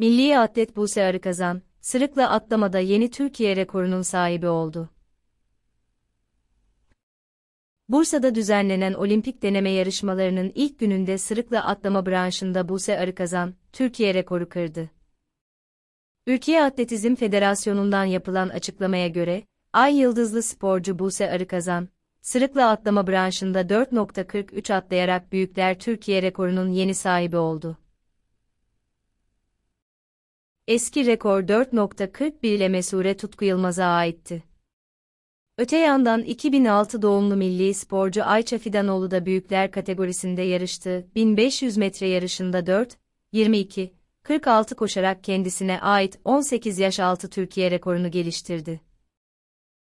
Milli atlet Buse Arıkazan, sırıkla atlamada yeni Türkiye rekorunun sahibi oldu. Bursa'da düzenlenen olimpik deneme yarışmalarının ilk gününde sırıkla atlama branşında Buse Arıkazan, Türkiye rekoru kırdı. Ülkiye Atletizm Federasyonu'ndan yapılan açıklamaya göre, Ay Yıldızlı sporcu Buse Arıkazan, sırıkla atlama branşında 4.43 atlayarak büyükler Türkiye rekorunun yeni sahibi oldu. Eski rekor 4.41 ile Mesure Tutku Yılmaz'a aitti. Öte yandan 2006 doğumlu milli sporcu Ayça Fidanoğlu da büyükler kategorisinde yarıştı. 1500 metre yarışında 4, 22, 46 koşarak kendisine ait 18 yaş altı Türkiye rekorunu geliştirdi.